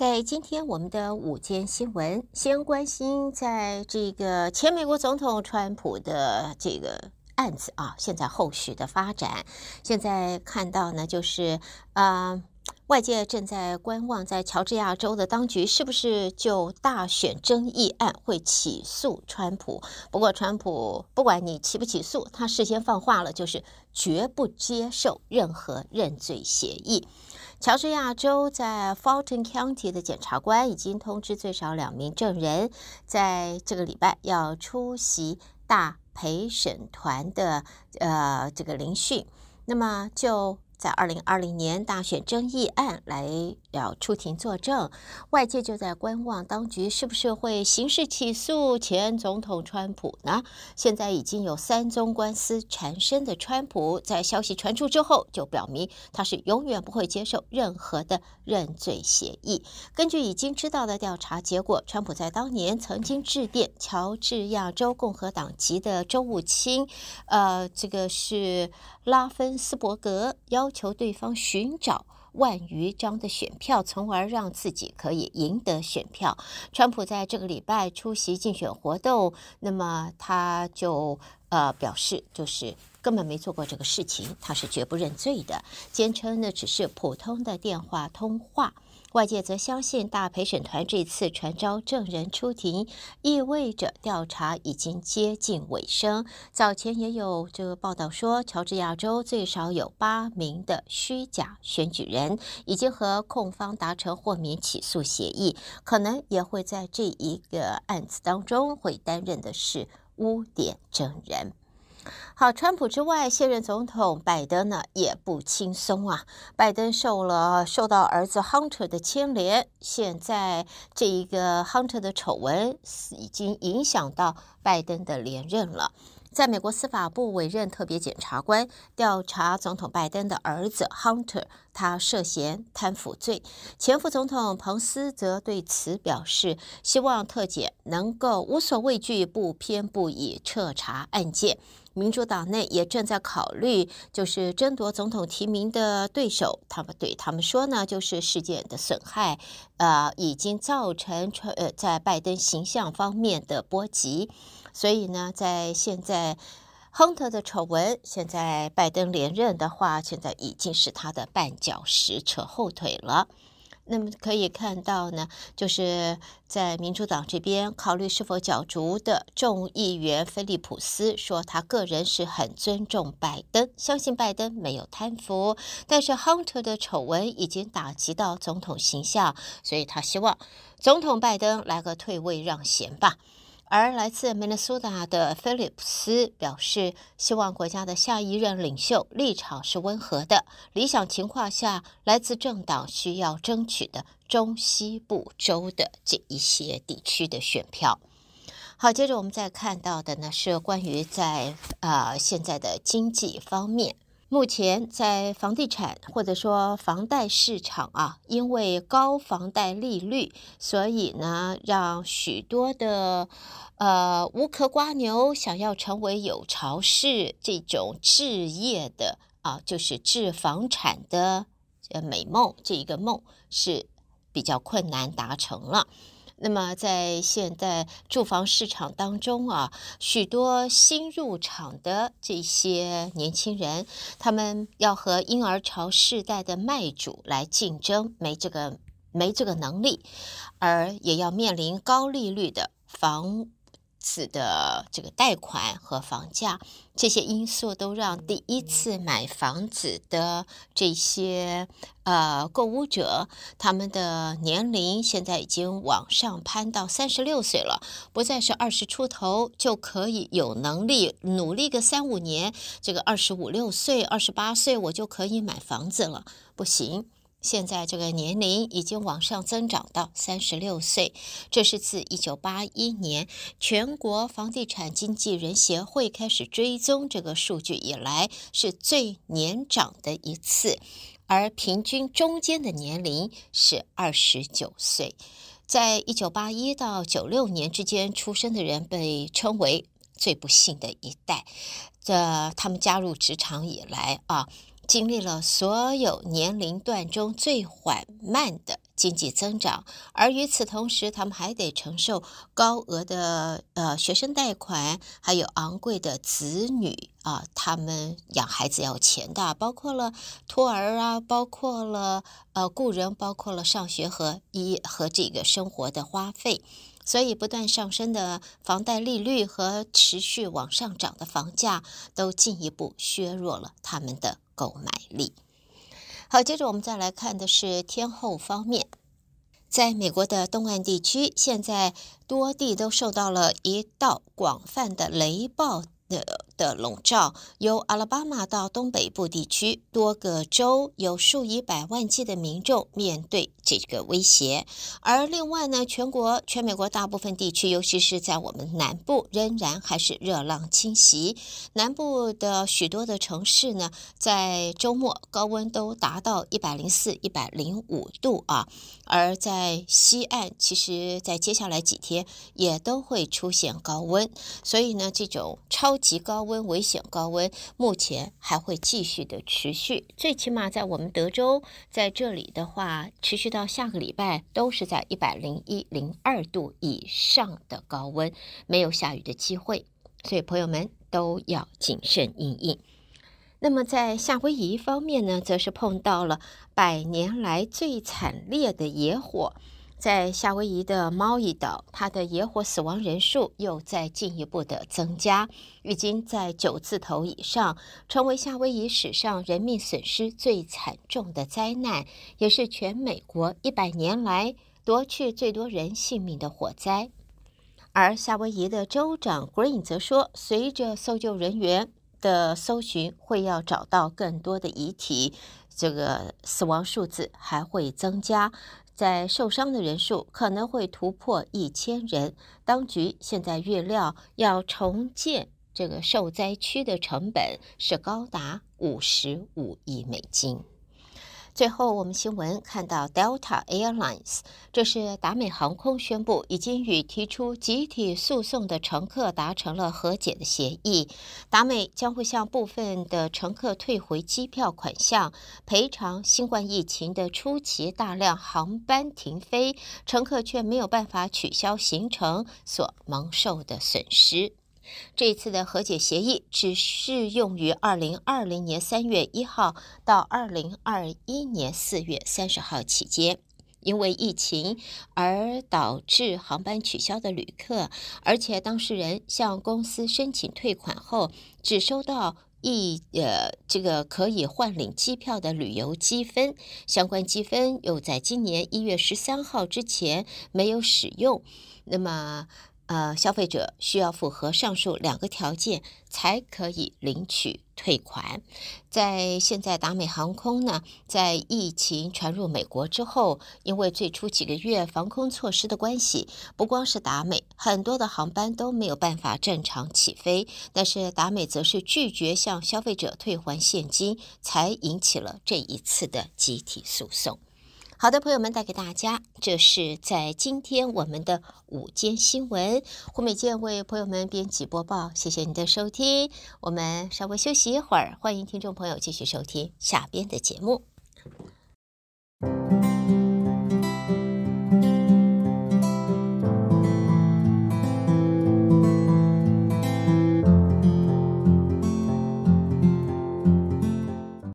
在今天我们的午间新闻，先关心在这个前美国总统川普的这个案子啊，现在后续的发展。现在看到呢，就是啊，外界正在观望，在乔治亚州的当局是不是就大选争议案会起诉川普。不过川普不管你起不起诉，他事先放话了，就是绝不接受任何认罪协议。乔治亚州在 f o r t o n County 的检察官已经通知最少两名证人，在这个礼拜要出席大陪审团的呃这个聆讯。那么就。在二零二零年大选争议案来要出庭作证，外界就在观望当局是不是会刑事起诉前总统川普呢？现在已经有三宗官司缠身的川普，在消息传出之后就表明他是永远不会接受任何的认罪协议。根据已经知道的调查结果，川普在当年曾经致电乔治亚州共和党籍的州务卿，呃，这个是拉芬斯伯格邀。要求对方寻找万余张的选票，从而让自己可以赢得选票。川普在这个礼拜出席竞选活动，那么他就呃表示，就是根本没做过这个事情，他是绝不认罪的，坚称那只是普通的电话通话。外界则相信，大陪审团这次传召证人出庭，意味着调查已经接近尾声。早前也有这个报道说，乔治亚州最少有八名的虚假选举人已经和控方达成豁免起诉协议，可能也会在这一个案子当中会担任的是污点证人。好，川普之外，现任总统拜登呢也不轻松啊。拜登受了受到儿子 Hunter 的牵连，现在这一个 Hunter 的丑闻已经影响到拜登的连任了。在美国司法部委任特别检察官调查总统拜登的儿子 Hunter，他涉嫌贪腐罪。前副总统彭斯则对此表示，希望特检能够无所畏惧、不偏不倚，彻查案件。民主党内也正在考虑，就是争夺总统提名的对手。他们对他们说呢，就是事件的损害，呃，已经造成在拜登形象方面的波及。所以呢，在现在亨特的丑闻，现在拜登连任的话，现在已经是他的绊脚石，扯后腿了。那么可以看到呢，就是在民主党这边考虑是否角逐的众议员菲利普斯说，他个人是很尊重拜登，相信拜登没有贪腐，但是亨特的丑闻已经打击到总统形象，所以他希望总统拜登来个退位让贤吧。而来自纳大达的菲利普斯表示，希望国家的下一任领袖立场是温和的。理想情况下，来自政党需要争取的中西部州的这一些地区的选票。好，接着我们再看到的呢，是关于在呃现在的经济方面。目前在房地产或者说房贷市场啊，因为高房贷利率，所以呢，让许多的，呃，无壳瓜牛想要成为有巢氏这种置业的啊，就是置房产的呃美梦，这一个梦是比较困难达成了。那么，在现在住房市场当中啊，许多新入场的这些年轻人，他们要和婴儿潮世代的卖主来竞争，没这个没这个能力，而也要面临高利率的房。次的这个贷款和房价这些因素都让第一次买房子的这些呃购物者，他们的年龄现在已经往上攀到三十六岁了，不再是二十出头就可以有能力努力个三五年，这个二十五六岁、二十八岁我就可以买房子了，不行。现在这个年龄已经往上增长到三十六岁，这是自一九八一年全国房地产经纪人协会开始追踪这个数据以来是最年长的一次，而平均中间的年龄是二十九岁。在一九八一到九六年之间出生的人被称为最不幸的一代，这他们加入职场以来啊。经历了所有年龄段中最缓慢的经济增长，而与此同时，他们还得承受高额的呃学生贷款，还有昂贵的子女啊，他们养孩子要钱的，包括了托儿啊，包括了呃雇人，包括了上学和医和这个生活的花费，所以不断上升的房贷利率和持续往上涨的房价，都进一步削弱了他们的。购买力。好，接着我们再来看的是天后方面，在美国的东岸地区，现在多地都受到了一道广泛的雷暴。的的笼罩，由阿拉巴马到东北部地区多个州，有数以百万计的民众面对这个威胁。而另外呢，全国全美国大部分地区，尤其是在我们南部，仍然还是热浪侵袭。南部的许多的城市呢，在周末高温都达到一百零四、一百零五度啊。而在西岸，其实，在接下来几天也都会出现高温。所以呢，这种超。极高温、危险高温，目前还会继续的持续。最起码在我们德州，在这里的话，持续到下个礼拜都是在一百零一、零二度以上的高温，没有下雨的机会，所以朋友们都要谨慎应应。那么在夏威夷方面呢，则是碰到了百年来最惨烈的野火。在夏威夷的猫一岛，它的野火死亡人数又在进一步的增加，已经在九字头以上，成为夏威夷史上人命损失最惨重的灾难，也是全美国一百年来夺去最多人性命的火灾。而夏威夷的州长 Green 则说，随着搜救人员的搜寻，会要找到更多的遗体。这个死亡数字还会增加，在受伤的人数可能会突破一千人。当局现在预料要重建这个受灾区的成本是高达五十五亿美金。最后，我们新闻看到 Delta Airlines，这是达美航空宣布已经与提出集体诉讼的乘客达成了和解的协议。达美将会向部分的乘客退回机票款项，赔偿新冠疫情的初期大量航班停飞，乘客却没有办法取消行程所蒙受的损失。这次的和解协议只适用于二零二零年三月一号到二零二一年四月三十号期间，因为疫情而导致航班取消的旅客，而且当事人向公司申请退款后，只收到一呃这个可以换领机票的旅游积分，相关积分又在今年一月十三号之前没有使用，那么。呃，消费者需要符合上述两个条件才可以领取退款。在现在达美航空呢，在疫情传入美国之后，因为最初几个月防空措施的关系，不光是达美，很多的航班都没有办法正常起飞。但是达美则是拒绝向消费者退还现金，才引起了这一次的集体诉讼。好的，朋友们，带给大家，这是在今天我们的午间新闻。胡美健为朋友们编辑播报，谢谢你的收听。我们稍微休息一会儿，欢迎听众朋友继续收听下边的节目。